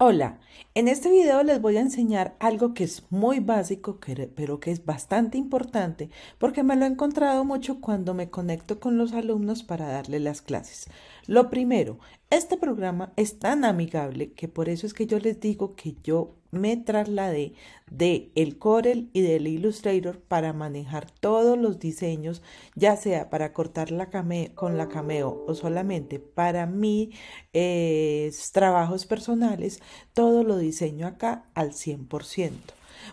Hola, en este video les voy a enseñar algo que es muy básico, pero que es bastante importante porque me lo he encontrado mucho cuando me conecto con los alumnos para darle las clases. Lo primero este programa es tan amigable que por eso es que yo les digo que yo me trasladé de el Corel y del Illustrator para manejar todos los diseños, ya sea para cortar la con la cameo o solamente para mis eh, trabajos personales, todo lo diseño acá al 100%.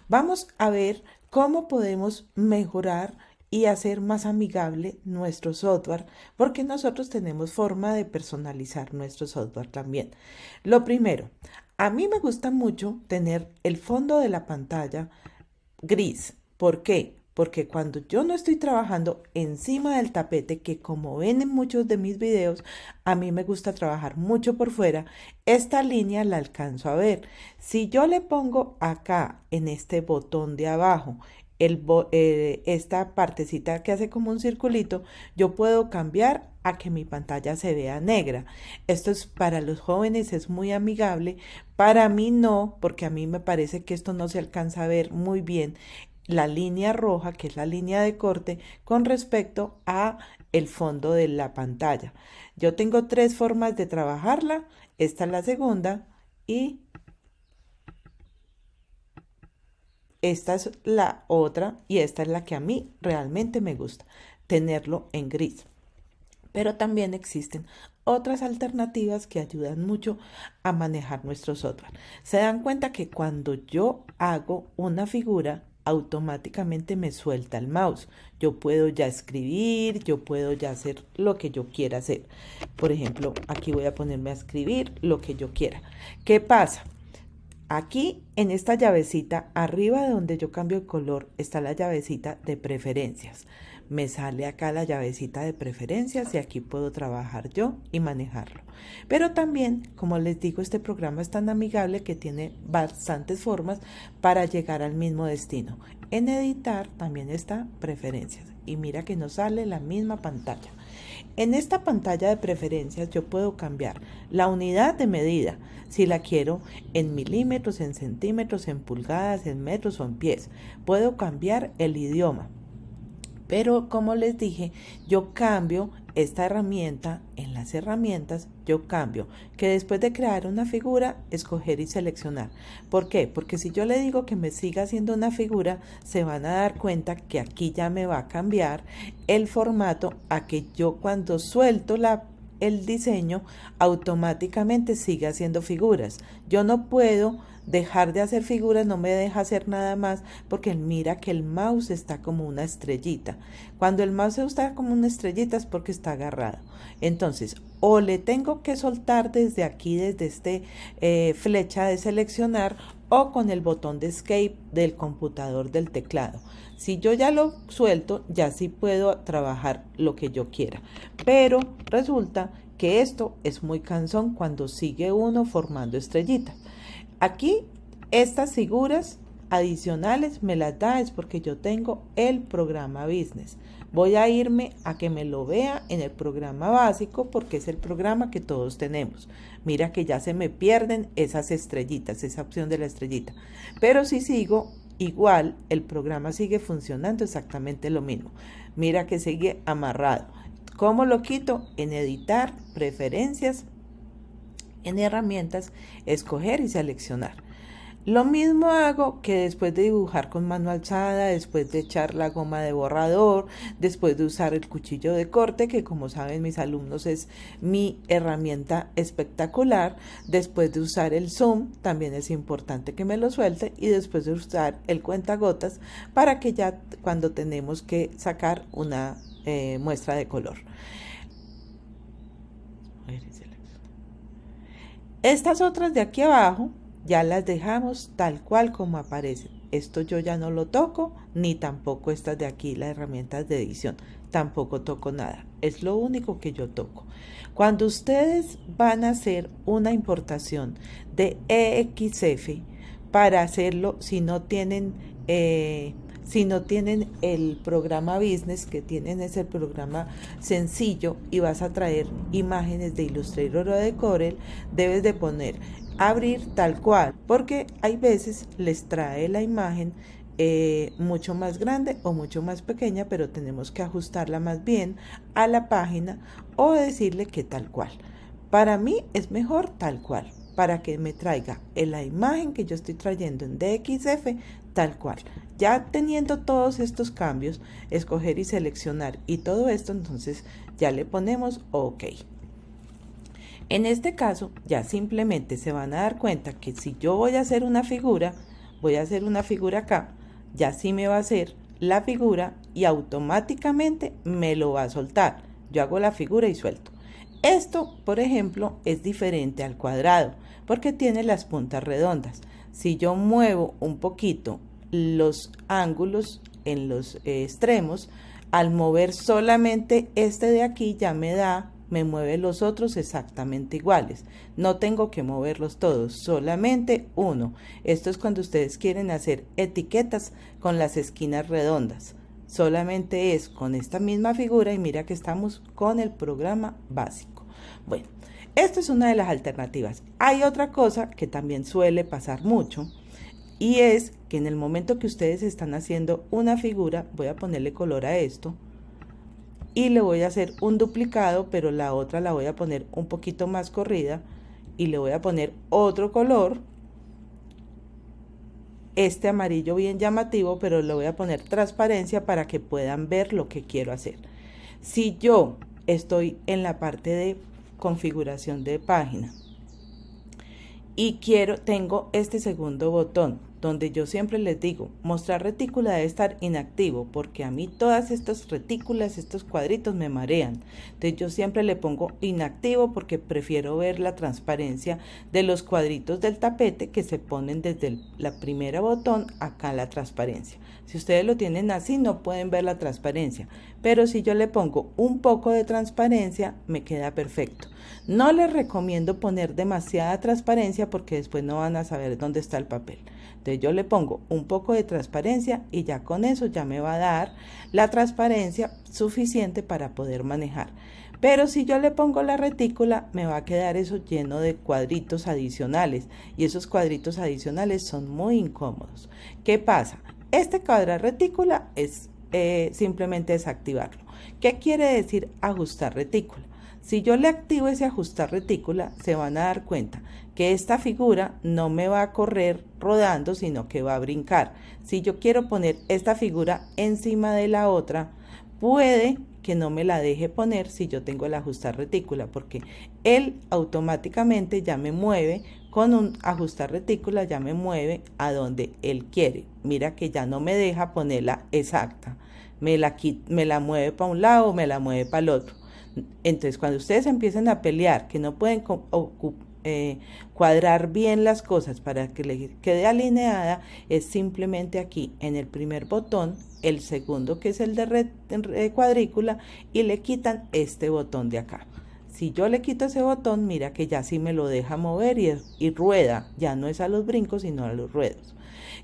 Vamos a ver cómo podemos mejorar y hacer más amigable nuestro software, porque nosotros tenemos forma de personalizar nuestro software también. Lo primero, a mí me gusta mucho tener el fondo de la pantalla gris. ¿Por qué? Porque cuando yo no estoy trabajando encima del tapete, que como ven en muchos de mis videos, a mí me gusta trabajar mucho por fuera, esta línea la alcanzo a ver. Si yo le pongo acá en este botón de abajo eh, esta partecita que hace como un circulito, yo puedo cambiar a que mi pantalla se vea negra. Esto es para los jóvenes, es muy amigable. Para mí no, porque a mí me parece que esto no se alcanza a ver muy bien la línea roja, que es la línea de corte, con respecto a el fondo de la pantalla. Yo tengo tres formas de trabajarla. Esta es la segunda y Esta es la otra y esta es la que a mí realmente me gusta, tenerlo en gris. Pero también existen otras alternativas que ayudan mucho a manejar nuestro software. Se dan cuenta que cuando yo hago una figura, automáticamente me suelta el mouse. Yo puedo ya escribir, yo puedo ya hacer lo que yo quiera hacer. Por ejemplo, aquí voy a ponerme a escribir lo que yo quiera. ¿Qué pasa? Aquí en esta llavecita, arriba de donde yo cambio el color, está la llavecita de preferencias me sale acá la llavecita de preferencias y aquí puedo trabajar yo y manejarlo. Pero también, como les digo, este programa es tan amigable que tiene bastantes formas para llegar al mismo destino. En editar también está preferencias y mira que nos sale la misma pantalla. En esta pantalla de preferencias yo puedo cambiar la unidad de medida, si la quiero en milímetros, en centímetros, en pulgadas, en metros o en pies. Puedo cambiar el idioma. Pero como les dije, yo cambio esta herramienta en las herramientas, yo cambio que después de crear una figura, escoger y seleccionar. ¿Por qué? Porque si yo le digo que me siga haciendo una figura, se van a dar cuenta que aquí ya me va a cambiar el formato a que yo cuando suelto la el diseño automáticamente siga haciendo figuras. Yo no puedo dejar de hacer figuras no me deja hacer nada más porque mira que el mouse está como una estrellita. Cuando el mouse está como una estrellita es porque está agarrado. Entonces, o le tengo que soltar desde aquí, desde este eh, flecha de seleccionar o con el botón de escape del computador del teclado. Si yo ya lo suelto, ya sí puedo trabajar lo que yo quiera. Pero resulta que esto es muy cansón cuando sigue uno formando estrellitas. Aquí estas figuras adicionales me las da es porque yo tengo el programa business. Voy a irme a que me lo vea en el programa básico porque es el programa que todos tenemos. Mira que ya se me pierden esas estrellitas, esa opción de la estrellita. Pero si sigo igual, el programa sigue funcionando exactamente lo mismo. Mira que sigue amarrado. ¿Cómo lo quito? En editar, preferencias, en herramientas, escoger y seleccionar. Lo mismo hago que después de dibujar con mano alzada, después de echar la goma de borrador, después de usar el cuchillo de corte, que como saben mis alumnos es mi herramienta espectacular, después de usar el zoom, también es importante que me lo suelte, y después de usar el cuentagotas para que ya cuando tenemos que sacar una eh, muestra de color. Estas otras de aquí abajo ya las dejamos tal cual como aparecen. Esto yo ya no lo toco, ni tampoco estas de aquí, las herramientas de edición. Tampoco toco nada. Es lo único que yo toco. Cuando ustedes van a hacer una importación de EXF para hacerlo, si no tienen eh, si no tienen el programa business, que tienen es el programa sencillo y vas a traer imágenes de Illustrator o de Corel, debes de poner abrir tal cual, porque hay veces les trae la imagen eh, mucho más grande o mucho más pequeña, pero tenemos que ajustarla más bien a la página o decirle que tal cual. Para mí es mejor tal cual, para que me traiga la imagen que yo estoy trayendo en DXF Tal cual. Ya teniendo todos estos cambios, escoger y seleccionar y todo esto, entonces ya le ponemos OK. En este caso, ya simplemente se van a dar cuenta que si yo voy a hacer una figura, voy a hacer una figura acá, ya sí me va a hacer la figura y automáticamente me lo va a soltar. Yo hago la figura y suelto. Esto, por ejemplo, es diferente al cuadrado porque tiene las puntas redondas. Si yo muevo un poquito los ángulos en los eh, extremos, al mover solamente este de aquí ya me da, me mueve los otros exactamente iguales. No tengo que moverlos todos, solamente uno. Esto es cuando ustedes quieren hacer etiquetas con las esquinas redondas. Solamente es con esta misma figura y mira que estamos con el programa básico. Bueno, esta es una de las alternativas. Hay otra cosa que también suele pasar mucho y es que en el momento que ustedes están haciendo una figura, voy a ponerle color a esto y le voy a hacer un duplicado, pero la otra la voy a poner un poquito más corrida y le voy a poner otro color este amarillo bien llamativo, pero le voy a poner transparencia para que puedan ver lo que quiero hacer. Si yo estoy en la parte de configuración de página. Y quiero, tengo este segundo botón, donde yo siempre les digo, mostrar retícula debe estar inactivo, porque a mí todas estas retículas, estos cuadritos me marean. Entonces yo siempre le pongo inactivo porque prefiero ver la transparencia de los cuadritos del tapete que se ponen desde la primera botón acá la transparencia. Si ustedes lo tienen así no pueden ver la transparencia, pero si yo le pongo un poco de transparencia me queda perfecto. No les recomiendo poner demasiada transparencia porque después no van a saber dónde está el papel. Entonces yo le pongo un poco de transparencia y ya con eso ya me va a dar la transparencia suficiente para poder manejar. Pero si yo le pongo la retícula, me va a quedar eso lleno de cuadritos adicionales. Y esos cuadritos adicionales son muy incómodos. ¿Qué pasa? Este cuadra retícula es eh, simplemente desactivarlo. ¿Qué quiere decir ajustar retícula? Si yo le activo ese ajustar retícula, se van a dar cuenta que esta figura no me va a correr rodando, sino que va a brincar. Si yo quiero poner esta figura encima de la otra, puede que no me la deje poner si yo tengo el ajustar retícula, porque él automáticamente ya me mueve con un ajustar retícula, ya me mueve a donde él quiere. Mira que ya no me deja ponerla exacta, me la, me la mueve para un lado, me la mueve para el otro entonces, cuando ustedes empiecen a pelear, que no pueden eh, cuadrar bien las cosas para que les quede alineada, es simplemente aquí en el primer botón, el segundo que es el de cuadrícula, y le quitan este botón de acá. Si yo le quito ese botón, mira que ya sí me lo deja mover y rueda. Ya no es a los brincos, sino a los ruedos.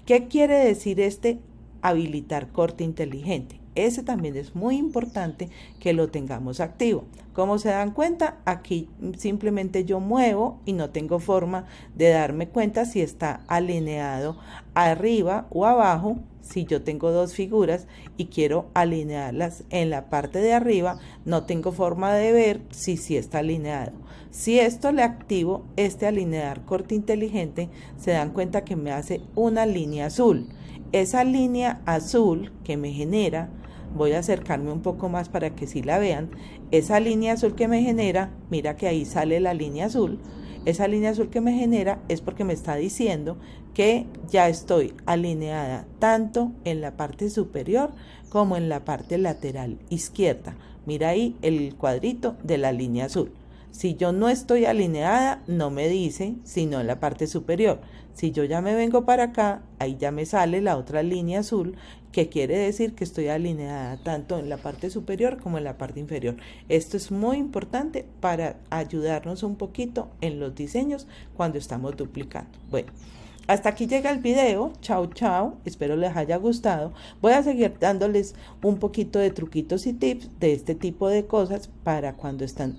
¿Qué quiere decir este habilitar corte inteligente? Ese también es muy importante que lo tengamos activo. Como se dan cuenta, aquí simplemente yo muevo y no tengo forma de darme cuenta si está alineado arriba o abajo. Si yo tengo dos figuras y quiero alinearlas en la parte de arriba, no tengo forma de ver si si está alineado. Si esto le activo, este alinear corte inteligente, se dan cuenta que me hace una línea azul. Esa línea azul que me genera voy a acercarme un poco más para que sí la vean, esa línea azul que me genera, mira que ahí sale la línea azul, esa línea azul que me genera es porque me está diciendo que ya estoy alineada tanto en la parte superior como en la parte lateral izquierda. Mira ahí el cuadrito de la línea azul. Si yo no estoy alineada, no me dice, sino en la parte superior. Si yo ya me vengo para acá, ahí ya me sale la otra línea azul, que quiere decir que estoy alineada tanto en la parte superior como en la parte inferior. Esto es muy importante para ayudarnos un poquito en los diseños cuando estamos duplicando. Bueno. Hasta aquí llega el video. Chao, chao. Espero les haya gustado. Voy a seguir dándoles un poquito de truquitos y tips de este tipo de cosas para cuando están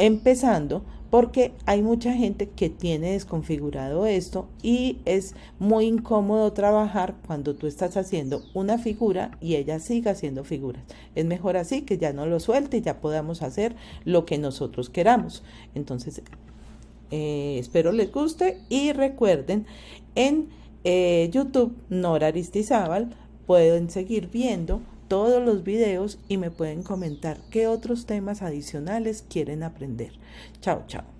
Empezando porque hay mucha gente que tiene desconfigurado esto y es muy incómodo trabajar cuando tú estás haciendo una figura y ella sigue haciendo figuras. Es mejor así que ya no lo suelte y ya podamos hacer lo que nosotros queramos. Entonces, eh, espero les guste y recuerden, en eh, YouTube Nora Aristizábal pueden seguir viendo todos los videos y me pueden comentar qué otros temas adicionales quieren aprender. Chao, chao.